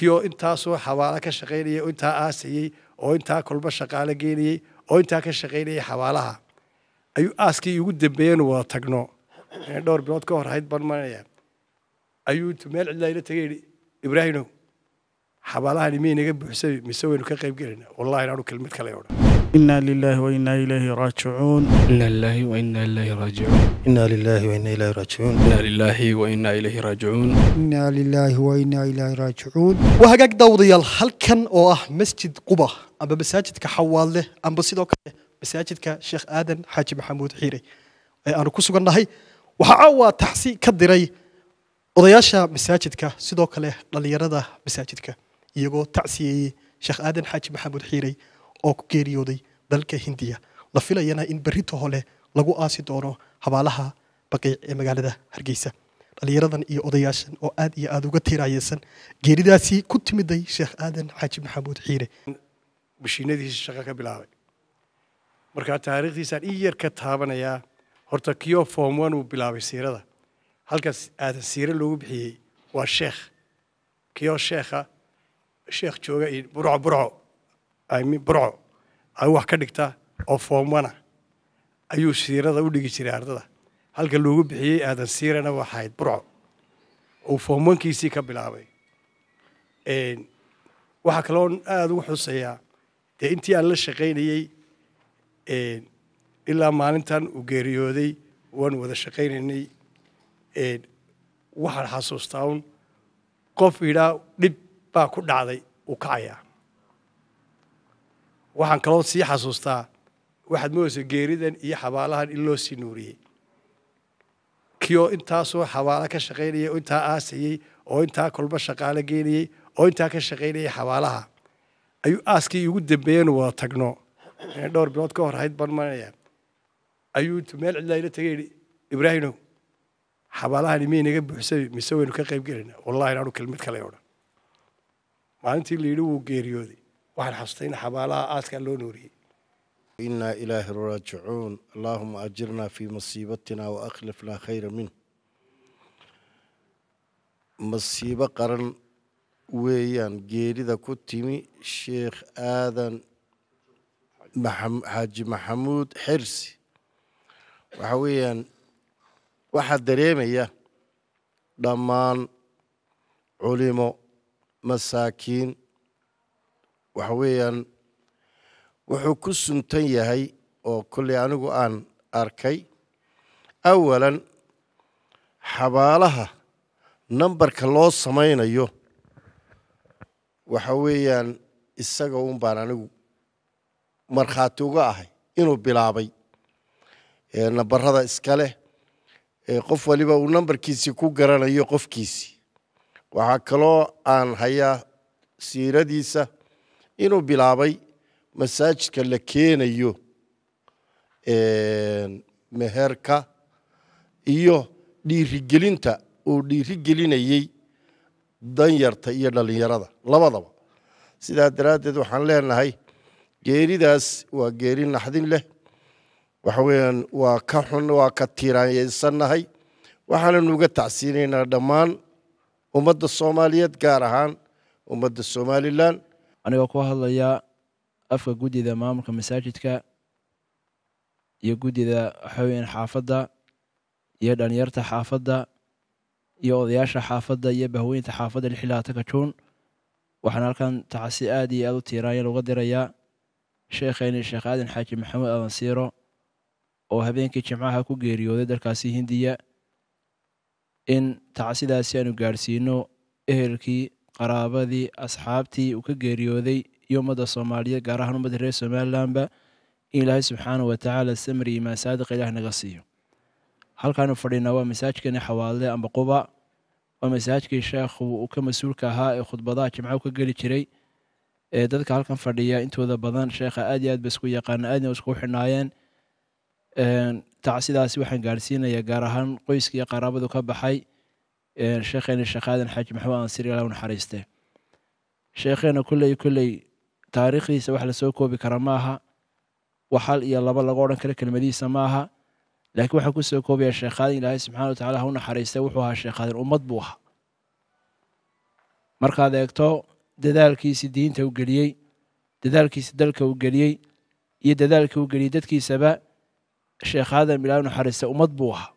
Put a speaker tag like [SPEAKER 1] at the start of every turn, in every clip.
[SPEAKER 1] kioo intaasoo xawaalo ka shaqaynayay oo intaa aasayey oo intaa kolba shaqaale geenayey oo intaa ka shaqaynayay xawaalaha ayuu aaskii ugu dambeeyanu wada tagno dhowr bilood ka hor ahayd baan maanaya ayuu intu meel cidlaa ila tagay yidhi ibraahinow xabaalahani miyaynaga buuxsami mise waynu ka qayb gelayna wallahi inaanu kelmad kale odhan
[SPEAKER 2] إنا لله وإنا إليه راجعون إنا لله وإنا إليه راجعون إنا لله وإنا إليه راجعون إنا لله وإنا إليه راجعون
[SPEAKER 1] إنا لله وإنا إليه
[SPEAKER 3] راجعون
[SPEAKER 1] وهجاك دوضي الحلكن أو أه مسجد قبة أما مساجد كحواله أما بسيطة مساجد كشيخ آدم حاجي محمود حيري إيه، أنا كسر قلنا وحاوة تحسي كدري ka مساجد odayaasha masaajidka sidoo kale dhallinyarada masaajidka iyagoo tacsiyeeyey sheekh aadan xaaji maxamuud xiirey oo ku geeriyooday dalka hindiya la filayana in berri hole leh lagu aasi doono habaalaha baqiic ee magaalada hargeysa dhallinyaradan iyo odayaashan oo aad iyo aada uga tiiraayeysan geeridaasi ku timiday sheekh aadan xaaji maxamuud xiire mashiinadiisa shaqo ka bilaabay markaa taariikhdiisaan in yar ka taabanayaa horta kiyoo form one uu bilaabay siirada halkaas aadan siire loogu bixiyey waa sheekh kiyoo sheekha sheekh jooga iyo burco burco burco wax ka dhigta oo foomwana ayuu siirada u dhigi jiray ardada halka loogu bixiyey aadan siirana waxahayd burco uu foomwankiisii ka bilaabay waxaa kaloon aada ugu xusayaa dee intii aan la shaqaynayey ilaa maalintan uu geeriyooday waan wada shaqaynaynay waxaan xasuustaa un qof idhaa dhib baa ku dhacday uu kacayaa waxaan kaloo sii xasuustaa waxaad moodaysa geeridan iyo xabaalahan in loo sii nuuriyey kioo intaasoo xabaalo ka shaqaynaya oo intaa aasayey oo intaa kolba shaqaale geenayey oo intaa ka shaqaynayay xabaalaha ayuu aaskii ugu dambeeyanu wada tagno dhowr bilood ka hor hayd ban maanaya ayuu meel cidlaa ila tegay yidhi ibraahinow xabaalahan miyaynaga buuxsami mise waynu ka qayb gelayna wallahi inaanu kelmad kale odhan
[SPEAKER 2] maalintii la wuu geeriyooday waxaan xasutay in xabaalaha aadkaa loo nooriyey inaa ilaahi raajicuun allaahuma ajirnaa fii masiibatina wa akhlifnaa khayra min masiibo qaran weeyaan geerida ku timi sheekh aadan xaaji maxamuud xersi waxaa weeyaan waxaa dareemaya dhammaan culimo masaakiin waxa weeyaan wuxuu ku suntan yahay oo kolley anigu aan arkay awalan xabaalaha nambarka loo samaynayo waxa weeyaan isaga un baan anigu markhaati uga ahay inuu bilaabay nambarada iska leh qof waliba uu nambarkiisii ku garanayo qofkiisii waxaa kaloo aan hayaa siiradiisa inuu bilaabay masaajidka la keenayo meherka iyo dhiirigelinta uu dhiirigelinayey danyarta iyo dhallinyarada labadaba sidaa daraaddeed waxaan leenahay geeridaas waa geeri naxdin leh waxa weeyaan waa ka xun waa ka tiiraanyaysannahay waxaananu uga tacsiinaynaa dhammaan ummadda soomaaliyeed gaar ahaan
[SPEAKER 3] ummadda somalilan anigoo ku hadlaya afka guddida maamulka masaajidka iyo guddida waxaweyaan xaafadda iyo dhalinyarta xaafadda iyo odayaasha xaafadda iyo bahweynta xaafadda lixilaata kajuun waxaan halkan taxasi aada iyo aada u tiiraayan uga dirayaa sheekhayni sheekh aadan xaaji maxamuud adansiiro oo habeenkii jimcaha ku geeriyooday dalkaasi hindiya in tacasidaasi aanu gaadhsiino ehelkii qaraabadii asxaabtii uu ka geeriyooday iyo ummadda soomaaliyeed gaar ahaan ummadda reer somalilanba in ilaahay subxaana watacaala samir iyo maasaadiq ilaah naga siiyo halkaanu fadhinaa waa masaajkeeni xawaadle amba quba waa masaajkii sheekhu uu ka mas-uulka ahaa ee khudbadaha jimco ka geli jiray ee dadka halkan fadhiya intooda badan sheekha aad iyo aad ba isku yaqaana aadna iskugu xidhnaayeen sidaasi waxaan gaarsiinayaa gaar ahaan qoyskii qaraabadu ka baxay sheekheena sheekh aadan xaaji maxamed ansiri ala naxariiste sheekheena kulley kulley taariikhdiisa wax lasoo koobi kara maaha wax hal iyo laba lagu odhan karo kelmadihiisa maaha laakiin waxaan kusoo koobayaa sheekhaadin ilaahay subxana wa tacala hau naxariiste wuxuu ahaa sheekhaadan ummad buu ahaa markaad eegto dadaalkiisii diinta u geliyey dadaalkiisii dalka uu geliyey iyo dadaalka uu geliyey dadkiisaba sheekhaadan aadan u naxariistay ummad buu ahaa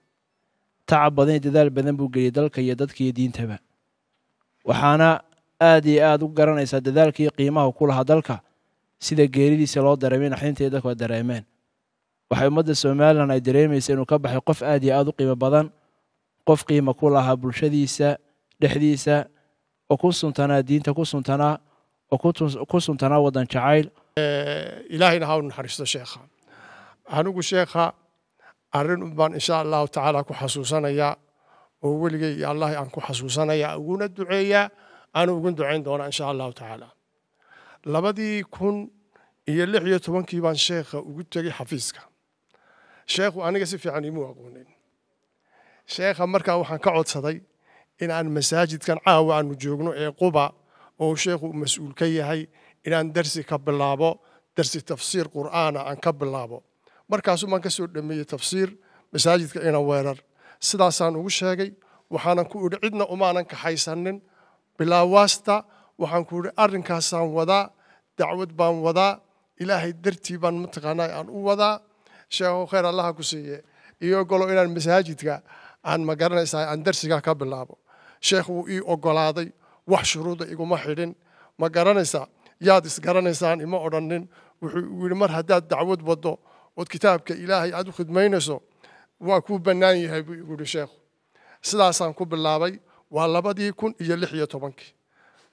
[SPEAKER 3] tacab badan iyo dadaal badan buu geliyey dalka iyo dadka diintaba waxaana aada iyo aada u garanaysaa dadaalkii qiimaha ku lahaa dalka sida geeridiisa loo dareemay naxdinta iyo dadku a dareemeen waxay ummadda somalilan ay dareemaysa inuu ka baxay qof aad iyo aad u qiimo badan qof qiima ku lahaa bulshadiisa dhexdiisa oo ku suntanaa diinta ku suntanaa oo ku suntanaa waddan jacayl
[SPEAKER 4] eh, ilaahayna ha u naxariisto sheekha anigu sheekha arrin unbaan insha allahu tacaala ku xasuusanayaa oo weligay iyo allahi aan ku xasuusanayaa uguna duceeyaa aanu ugu ducayn doonaa insha allahu tacaala labadii kun iyo lix iyo tobankii baan sheekha ugu tegey xafiiska sheekhu aniga si fiican imu aqoonin sheekha markaa waxaan ka codsaday inaan masaajidkan caawa aanu joogno ee quba oo sheekhu mas-uul ka yahay inaan darsi ka bilaabo darsi tafsiir qur'aana aan ka bilaabo markaasu baan ka soo dhameeyey tafsiir masaajidka ina weerar sidaasaan ugu sheegay waxaanan ku idhi cidna umaanan kaxaysanin bilaa waasta waxaan ku idhi arrinkaasaan wadaa dacwad baan wadaa ilaahay dartii baan mataqaanaa aan u wadaa sheekho khayr allaha ku siiye iyo golo inaan masaajidka aan ma garanaysaa aan darsigaa ka bilaabo sheekh wuu ii ogolaaday wax shuruuda iguma xidhin ma garanaysaa yaad isgaranaysaan ima odhannin wuxuu igu yidhi mar haddaad dacwad waddo ood kitaabka ilaahay aad u khidmaynayso waa kuu bannaan yahay buu igu yidhi sheekhu sidaasaan ku bilaabay waa labadii kun iyo lix iyo tobankii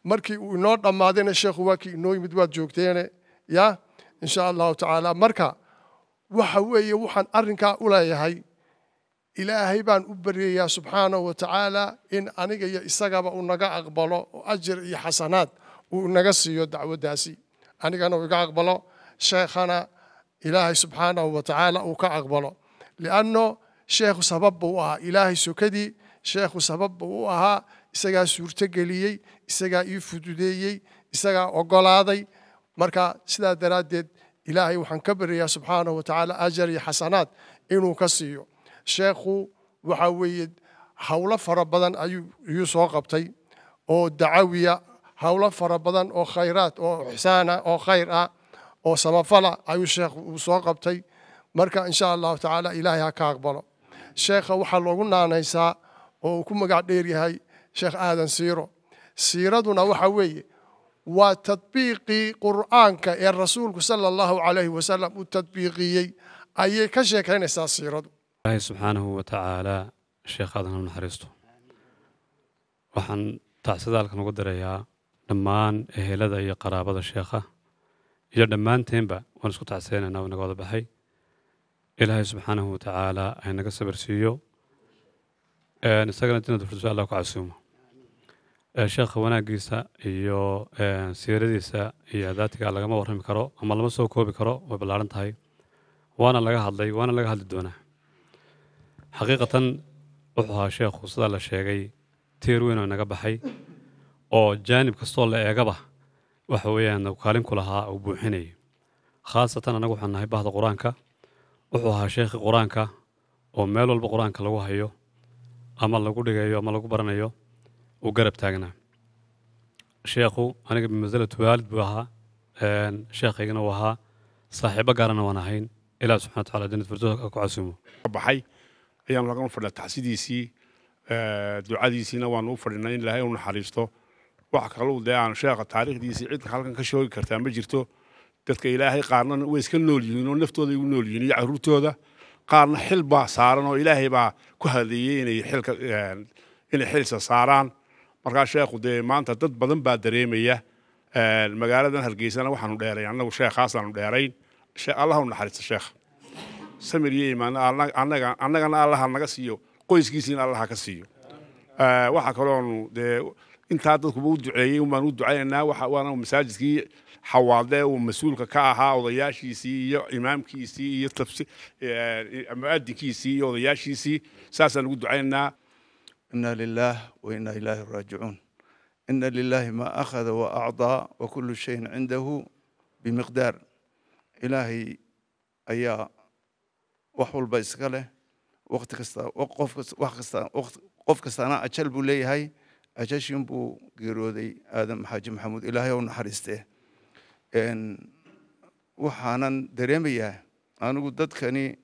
[SPEAKER 4] markii uu inoo dhammaadayna sheekhu waa kii inoo yimid waad joogteene ya insha allahu tacaala marka waxa weeye waxaan arrinkaa u leeyahay ilaahay baan u baryayaa subxaanahu wa tacaala in aniga iyo isagaba uu naga aqbalo oo ajir iyo xasanaad uu inaga siiyo dacwadaasi anigana uu iga aqbalo sheekhana ilaahay subxaanahu watacaala uu ka aqbalo lianno sheekhu sabab buu u ahaa ilaahay sokadii sheekhu sabab buu u ahaa isagaa suurtogeliyey isagaa ii fududeeyey isagaa ogolaaday marka sidaa daraaddeed ilaahay waxaan ka baryayaa subxaanahu watacaala ajar iyo xasanaad inuu ka siiyo sheekhu waxaa weeye howlo fara badan ayuu iyuu soo qabtay oo dacawiya howlo fara badan oo khayraad oo ixsaana oo khayr ah oo samafala ayuu sheekh uu soo qabtay marka insha allahu tacaala ilaahay ha ka aqbalo sheekha waxaa loogu naanaysaa oo uu ku magac dheer yahay sheekh aadan siiro siiraduna waxa weeye waa tadbiiqii qur'aanka ee rasuulku sala allahu calayhi wasalam uu tadbiiqiyey ayay ka sheekaynaysaa siiradu
[SPEAKER 5] ilaahay subxaanahu wa tacaalaa sheekh aadan hau naxariisto waxaan tacsidaalka nagu dirayaa dhammaan ehelada iyo qaraabada sheekha iyo dhammaanteenba waan isku tacsiyanayna naga wada baxay ilaahay subxaanahu watacaala haynaga sabir siiyo isagana jannad firdusa allah ku casuumo sheekha wanaagiisa iyo siiradiisa iyo hadaatiga lagama warrami karo ama lama soo koobi karo way ballaaran tahay waana laga hadlay waana laga hadli doonaa xaqiiqatan wuxuu ahaa sheekhu sidaa la sheegay tiir weyn oo inaga baxay oo jaanib kastoo la eegaba waxa weeyaan kaalin ku lahaa uu buuxinayay khaasatan anagu waxaan nahay bahda qur-aanka wuxuu ahaa sheekhi qur-aanka oo meel walba qur-aanka lagu hayo ama lagu dhigayo ama lagu baranayo uu garab taagnaa sheekhu aniga bimasalatu waalid buu ahaa sheekhaygana uu ahaa saaxiibo gaarana waan ahayn ilaa subxana wataala jannat firdooska
[SPEAKER 6] ku casuumo baxay ayaanu raggan u fadhiya ducadiisiina waanu u fadhinay in ilaahay u naxariisto wax kaluu dee aan sheekha taariikhdiisii cid halkan ka shoogi kartaa ma jirto dadka ilaahay qaarna way iska nool yihiin oo naftooda igu nool yihiin iyo caruurtooda qaarna xil baa saaran oo ilaahay baa ku hadleeyey inay xilka eh, inay xilsa saaraan markaa sheekhu dee maanta dad badan baa dareemaya eh, magaaladan hargeysana waxaanu dheeray annagu sheekhaasanu dheerayn allahau naxariista sheekha samir iyo imaan annaga annagana allaha naga siiyo qoyskiisiina allaha ka siiyo eh, waxaa kaloonu dee intaa dadkuba u duceeyey unbaan u ducaynaynaa waxa waana masaajidkii xawaadee uu mas-uulka ka ahaa odayaashiisii iyo imaamkiisii iyo tabsi mu'adinkiisii iyo odayaashiisii saasaan ugu ducaynaynaa إنا لله وإنا إليه راجعون إن لله ما أخذ وأعطى وكل شيء عنده بمقدار إلهي أيا وحول بيسكله وقت كستا وقف وقف كستا وقف كستانا أجل بولي هاي ajashin buu geerooday aadan xaaji maxamuud ilaahay ou naxariistee waxaanan dareemayaa anigu dadkani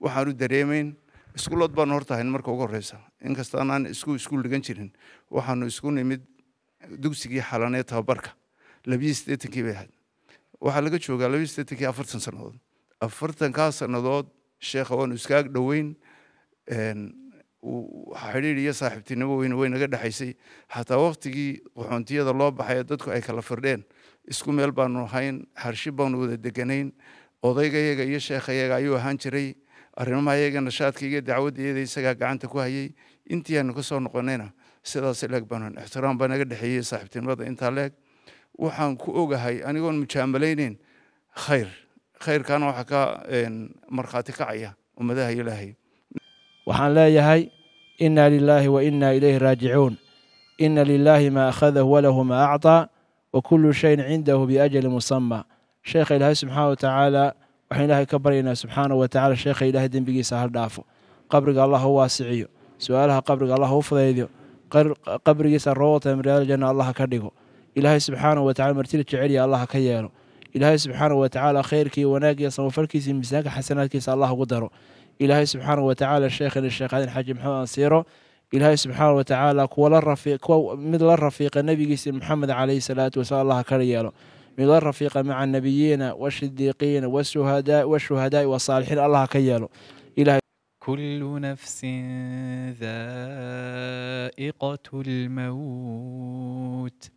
[SPEAKER 6] waxaanu dareemayn iskulood baanu hortahayn marka ugu horreysa inkasta isku iskuul dhigan jirin waxaanu isku nimid dugsigii xalanee tababarka labiyi siddeetankii bay ahayd waxaa laga joogaa labiyi siddeetankii afartan sannadood afartankaa sannadood sheekha waanu iskaag dhoweyn xidhiidh iyo saaxiibtinimo weyn way naga dhexaysay xataa waqtigii qaxoontiyada loo baxay dadku ay kala firdheen isku meel baanu ahayn xarshi baanu wada deganayn odaygayaga iyo sheekhayaga ayuu ahaan jiray arrimaha yaga nashaadkayga dacwaddayada isagaa gacanta ku hayay intii aanu kasoo noqonayna sidaas leeg baanun ixtiraam baa naga dhexeeyey saaxiibtinimada intaa leeg waxaan ku ogahay anigoon mujaamaleyneyn khayr khayrkaana waxaa ka markhaati kacaya ummadaha ilaahay
[SPEAKER 3] waxaan leeyahay inna lilaahi wa inna ilayhi raajicuun ina lilaahi maa akhadahu walahu maa acطaa wa kullu shayin cindahu biajali musama sheekha ilaahay subxaana wa tacaala waxaan ilaahay ka baryaynaa subxaana wa tacala sheekha ilaahay dembigiisa hal dhaafo qabriga allah u waasiciyo su-aalaha qabriga allah u fudaydiyo qabrigiisa roowata miryaada janna allaha ka dhigo ilaahay subxaana wa tacala martida jeceliya allaha ka yeelo ilaahay subxaana wa tacaala khayrkiiyo wanaaggiiyo samafalkiisa iyo miisaanka xasanaadkiisa allah ugu daro إلهي سبحانه وتعالى الشيخ الشيخ هذا الحاج محمد سيرو إلهي سبحانه وتعالى كوال الرفيق مثل الرفيق النبي محمد عليه الصلاة والسلام الله كريالو من الرفيق مع النبيين والشديقين والشهداء والشهداء والصالحين الله كيالو إلهي كل نفس ذائقة الموت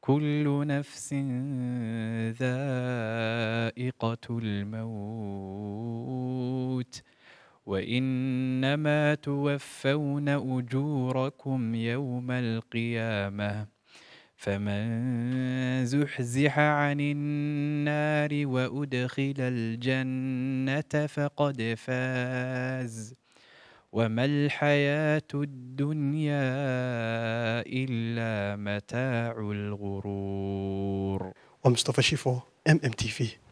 [SPEAKER 3] كل نفس ذائقة الموت وانما توفون اجوركم يوم القيامه فمن زحزح عن النار وادخل الجنه فقد فاز وما الحياه الدنيا الا متاع الغرور ومصطفى شيفو ام ام تي في